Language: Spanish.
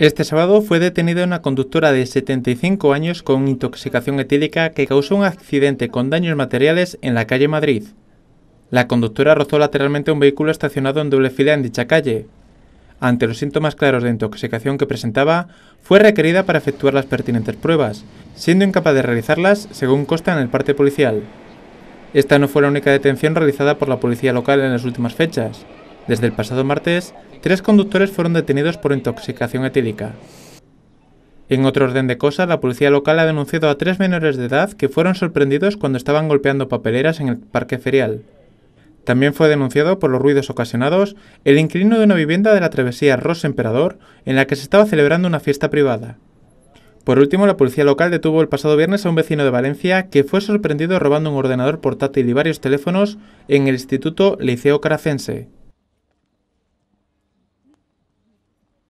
Este sábado fue detenida una conductora de 75 años con intoxicación etílica que causó un accidente con daños materiales en la calle Madrid. La conductora rozó lateralmente un vehículo estacionado en doble fila en dicha calle. Ante los síntomas claros de intoxicación que presentaba, fue requerida para efectuar las pertinentes pruebas, siendo incapaz de realizarlas según consta en el parte policial. Esta no fue la única detención realizada por la policía local en las últimas fechas. Desde el pasado martes, tres conductores fueron detenidos por intoxicación etílica. En otro orden de cosas, la policía local ha denunciado a tres menores de edad que fueron sorprendidos cuando estaban golpeando papeleras en el parque ferial. También fue denunciado por los ruidos ocasionados el inquilino de una vivienda de la travesía Ross Emperador en la que se estaba celebrando una fiesta privada. Por último, la policía local detuvo el pasado viernes a un vecino de Valencia que fue sorprendido robando un ordenador portátil y varios teléfonos en el Instituto Liceo Caracense.